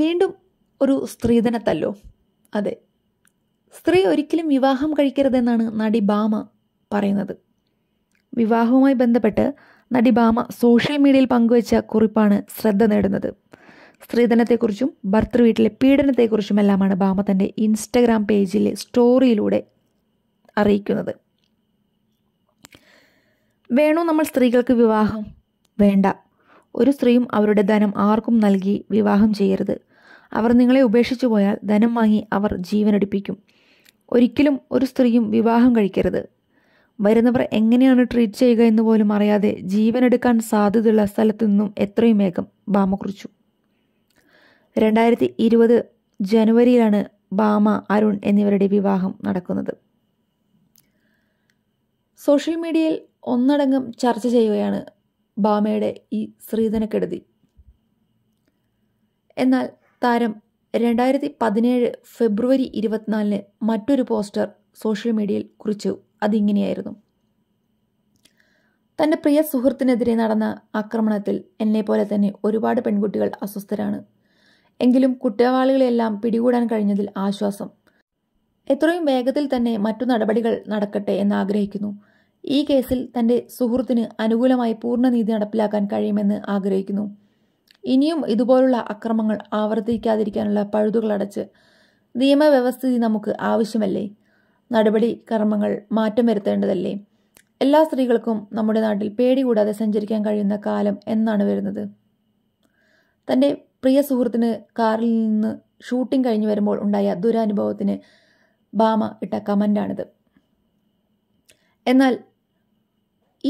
വീണ്ടും ഒരു സ്ത്രീധനത്തല്ലോ അതെ സ്ത്രീ ഒരിക്കലും വിവാഹം കഴിക്കരുതെന്നാണ് നടി ബാമ പറയുന്നത് വിവാഹവുമായി ബന്ധപ്പെട്ട് നടി ബാമ സോഷ്യൽ മീഡിയയിൽ പങ്കുവച്ച കുറിപ്പാണ് ശ്രദ്ധ നേടുന്നത് സ്ത്രീധനത്തെക്കുറിച്ചും ഭർത്തൃ വീട്ടിലെ പീഡനത്തെക്കുറിച്ചുമെല്ലാമാണ് ബാമ തൻ്റെ ഇൻസ്റ്റഗ്രാം പേജിലെ സ്റ്റോറിയിലൂടെ അറിയിക്കുന്നത് വേണോ നമ്മൾ സ്ത്രീകൾക്ക് വിവാഹം വേണ്ട ഒരു സ്ത്രീയും അവരുടെ ധനം ആർക്കും നൽകി വിവാഹം ചെയ്യരുത് അവർ നിങ്ങളെ ഉപേക്ഷിച്ചു പോയാൽ ധനം വാങ്ങി അവർ ജീവനടിപ്പിക്കും ഒരിക്കലും ഒരു സ്ത്രീയും വിവാഹം കഴിക്കരുത് വരുന്നവർ എങ്ങനെയാണ് ട്രീറ്റ് ചെയ്യുക എന്ന് പോലും അറിയാതെ ജീവനെടുക്കാൻ സാധ്യതയുള്ള സ്ഥലത്തു നിന്നും എത്രയും വേഗം ബാമ കുറിച്ചു രണ്ടായിരത്തി ഇരുപത് ജനുവരിയിലാണ് ബാമ അരുൺ എന്നിവരുടെ വിവാഹം നടക്കുന്നത് സോഷ്യൽ മീഡിയയിൽ ഒന്നടങ്കം ചർച്ച ചെയ്യുകയാണ് ബാമയുടെ ഈ സ്ത്രീധനക്കെടുതി എന്നാൽ താരം രണ്ടായിരത്തി പതിനേഴ് ഫെബ്രുവരി ഇരുപത്തിനാലിന് മറ്റൊരു പോസ്റ്റർ സോഷ്യൽ മീഡിയയിൽ കുറിച്ചു അതിങ്ങനെയായിരുന്നു തൻ്റെ പ്രിയ സുഹൃത്തിനെതിരെ നടന്ന ആക്രമണത്തിൽ എന്നെ പോലെ തന്നെ ഒരുപാട് പെൺകുട്ടികൾ അസ്വസ്ഥരാണ് എങ്കിലും കുറ്റവാളികളെല്ലാം പിടികൂടാൻ കഴിഞ്ഞതിൽ ആശ്വാസം എത്രയും വേഗത്തിൽ തന്നെ മറ്റു നടപടികൾ നടക്കട്ടെ എന്ന് ആഗ്രഹിക്കുന്നു ഈ കേസിൽ തന്റെ സുഹൃത്തിന് അനുകൂലമായി പൂർണ്ണനീതി നടപ്പിലാക്കാൻ കഴിയുമെന്ന് ആഗ്രഹിക്കുന്നു ഇനിയും ഇതുപോലുള്ള അക്രമങ്ങൾ ആവർത്തിക്കാതിരിക്കാനുള്ള പഴുതുകളടച്ച് നിയമവ്യവസ്ഥിതി നമുക്ക് ആവശ്യമല്ലേ നടപടി കർമ്മങ്ങൾ മാറ്റം വരുത്തേണ്ടതല്ലേ എല്ലാ സ്ത്രീകൾക്കും നമ്മുടെ നാട്ടിൽ പേടി കൂടാതെ സഞ്ചരിക്കാൻ കഴിയുന്ന കാലം എന്നാണ് വരുന്നത് തൻ്റെ പ്രിയ സുഹൃത്തിന് കാറിൽ നിന്ന് ഷൂട്ടിംഗ് കഴിഞ്ഞു വരുമ്പോൾ ഉണ്ടായ ദുരനുഭവത്തിന് ബാമ ഇട്ട കമൻ്റാണിത് എന്നാൽ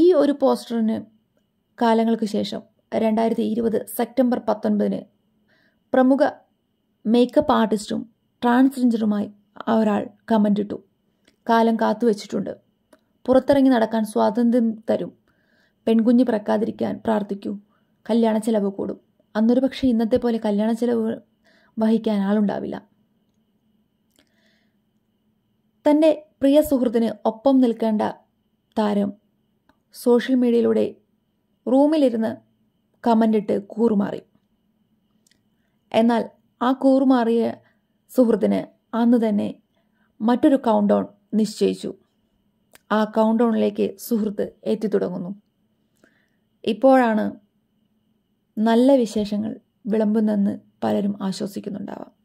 ഈ ഒരു പോസ്റ്ററിന് കാലങ്ങൾക്ക് ശേഷം രണ്ടായിരത്തി ഇരുപത് സെപ്റ്റംബർ പത്തൊൻപതിന് പ്രമുഖ മേക്കപ്പ് ആർട്ടിസ്റ്റും ട്രാൻസ്ജെൻഡറുമായി ഒരാൾ കമൻ്റ് ഇട്ടു കാലം കാത്തുവച്ചിട്ടുണ്ട് പുറത്തിറങ്ങി നടക്കാൻ സ്വാതന്ത്ര്യം തരും പെൺകുഞ്ഞ് പിറക്കാതിരിക്കാൻ പ്രാർത്ഥിക്കൂ കല്യാണ ചെലവ് കൂടും അന്നൊരു പക്ഷേ ഇന്നത്തെ പോലെ കല്യാണ ചെലവ് വഹിക്കാൻ ആളുണ്ടാവില്ല തൻ്റെ പ്രിയ സുഹൃത്തിന് ഒപ്പം നിൽക്കേണ്ട താരം സോഷ്യൽ മീഡിയയിലൂടെ റൂമിലിരുന്ന് കമൻ്റിട്ട് കൂറുമാറി എന്നാൽ ആ കൂറുമാറിയ സുഹൃത്തിന് അന്ന് തന്നെ മറ്റൊരു കൗണ്ട് ഡൗൺ നിശ്ചയിച്ചു ആ കൗണ്ട് ഡൗണിലേക്ക് സുഹൃത്ത് എത്തിത്തുടങ്ങുന്നു ഇപ്പോഴാണ് നല്ല വിശേഷങ്ങൾ വിളമ്പുന്നെന്ന് പലരും ആശ്വസിക്കുന്നുണ്ടാവാം